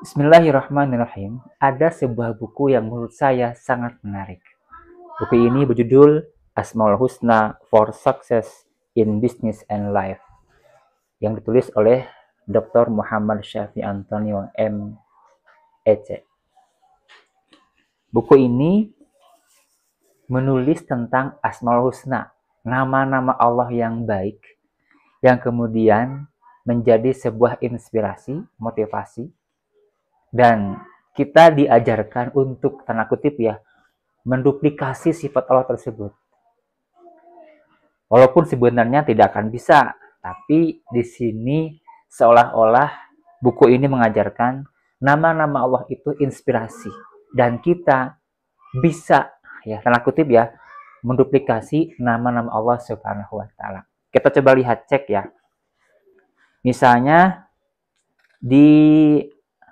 Bismillahirrahmanirrahim, ada sebuah buku yang menurut saya sangat menarik. Buku ini berjudul Asmaul Husna for Success in Business and Life yang ditulis oleh Dr. Muhammad Syafi Antonio M. EC. Buku ini menulis tentang Asmaul Husna, nama-nama Allah yang baik yang kemudian menjadi sebuah inspirasi, motivasi dan kita diajarkan untuk tanda kutip ya, menduplikasi sifat Allah tersebut. Walaupun sebenarnya tidak akan bisa, tapi di sini seolah-olah buku ini mengajarkan nama-nama Allah itu inspirasi dan kita bisa ya tanda kutip ya menduplikasi nama-nama Allah Subhanahu wa taala. Kita coba lihat cek ya. Misalnya di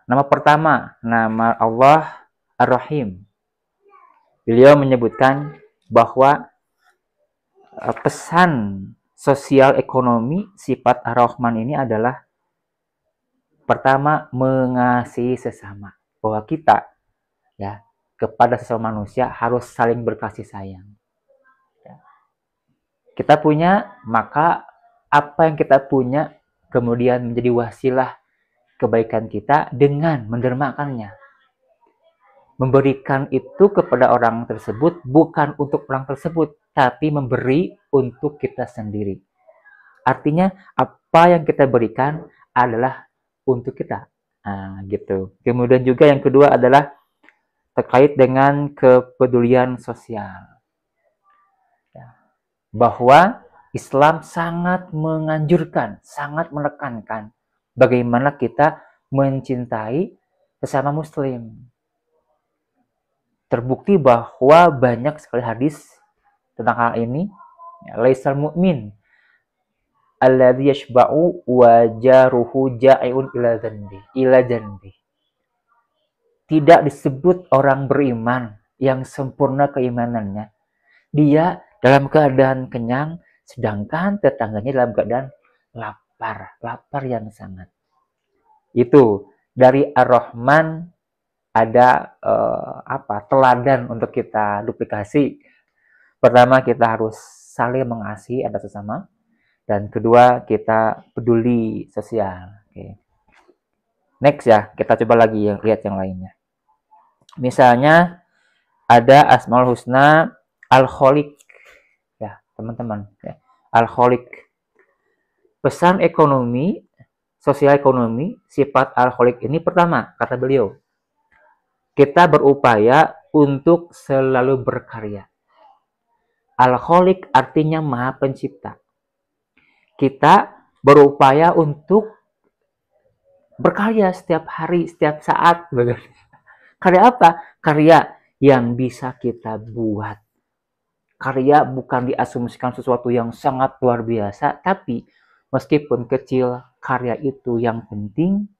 Nama pertama, nama Allah Ar-Rahim. Beliau menyebutkan bahwa eh, pesan sosial ekonomi sifat Ar-Rahman ini adalah pertama mengasihi sesama. Bahwa kita ya kepada sesama manusia harus saling berkasih sayang. Ya. Kita punya, maka apa yang kita punya kemudian menjadi wasilah kebaikan kita dengan mendermakannya. Memberikan itu kepada orang tersebut bukan untuk orang tersebut, tapi memberi untuk kita sendiri. Artinya apa yang kita berikan adalah untuk kita. Nah, gitu. Kemudian juga yang kedua adalah terkait dengan kepedulian sosial. Ya. Bahwa Islam sangat menganjurkan, sangat menekankan bagaimana kita mencintai sesama muslim. Terbukti bahwa banyak sekali hadis tentang hal ini. Ya, laisal mu'min alladhi yashba'u wajaruhu ja'iun ila zanbi. ila zanbi. Tidak disebut orang beriman yang sempurna keimanannya. Dia dalam keadaan kenyang, sedangkan tetangganya dalam keadaan lapar lapar, lapar yang sangat. Itu dari Ar-Rahman ada eh, apa teladan untuk kita duplikasi. Pertama kita harus saling mengasihi ada sesama dan kedua kita peduli sosial. Oke. Next ya, kita coba lagi yang lihat yang lainnya. Misalnya ada Asmaul Husna al khaliq ya, teman-teman ya. al khaliq Pesan ekonomi, sosial ekonomi, sifat alkoholik ini pertama, kata beliau, kita berupaya untuk selalu berkarya. Alkoholik artinya maha pencipta. Kita berupaya untuk berkarya setiap hari, setiap saat. Karya apa? Karya yang bisa kita buat. Karya bukan diasumsikan sesuatu yang sangat luar biasa, tapi Meskipun kecil, karya itu yang penting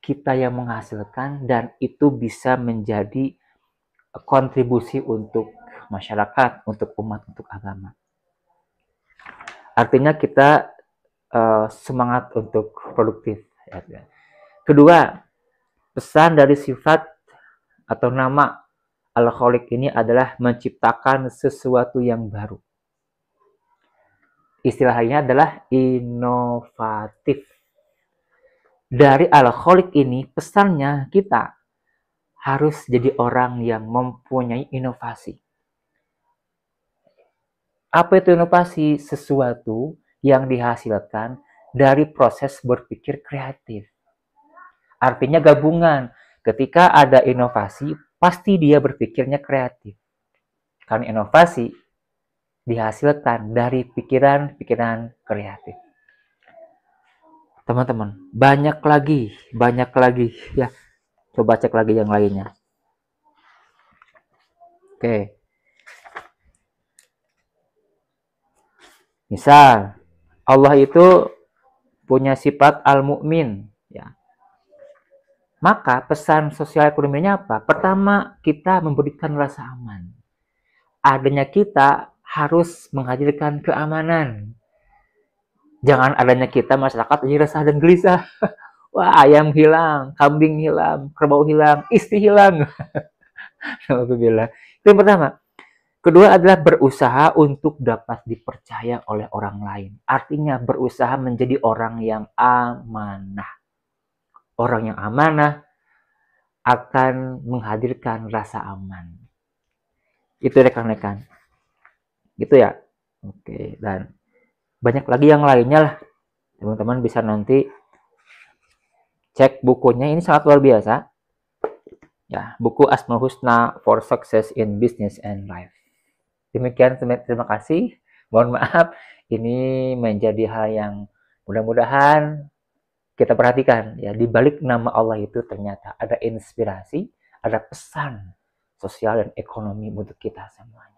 kita yang menghasilkan dan itu bisa menjadi kontribusi untuk masyarakat, untuk umat, untuk agama. Artinya kita uh, semangat untuk produktif. Ya. Kedua, pesan dari sifat atau nama alkoholik ini adalah menciptakan sesuatu yang baru istilahnya adalah inovatif. Dari alkoholik ini pesannya kita harus jadi orang yang mempunyai inovasi. Apa itu inovasi? Sesuatu yang dihasilkan dari proses berpikir kreatif. Artinya gabungan. Ketika ada inovasi, pasti dia berpikirnya kreatif. Karena inovasi dihasilkan dari pikiran-pikiran kreatif. Teman-teman, banyak lagi, banyak lagi ya. Coba cek lagi yang lainnya. Oke. Misal Allah itu punya sifat al mumin ya. Maka pesan sosial ekonominya apa? Pertama, kita memberikan rasa aman. Adanya kita harus menghadirkan keamanan. Jangan adanya kita masyarakat jadi resah dan gelisah. Wah, ayam hilang, kambing hilang, kerbau hilang, istri hilang. Itu yang pertama. Kedua adalah berusaha untuk dapat dipercaya oleh orang lain. Artinya berusaha menjadi orang yang amanah. Orang yang amanah akan menghadirkan rasa aman. Itu rekan-rekan gitu ya oke dan banyak lagi yang lainnya lah teman-teman bisa nanti cek bukunya ini sangat luar biasa ya buku Asma Husna for Success in Business and Life demikian terima kasih mohon maaf ini menjadi hal yang mudah-mudahan kita perhatikan ya di balik nama Allah itu ternyata ada inspirasi ada pesan sosial dan ekonomi untuk kita semuanya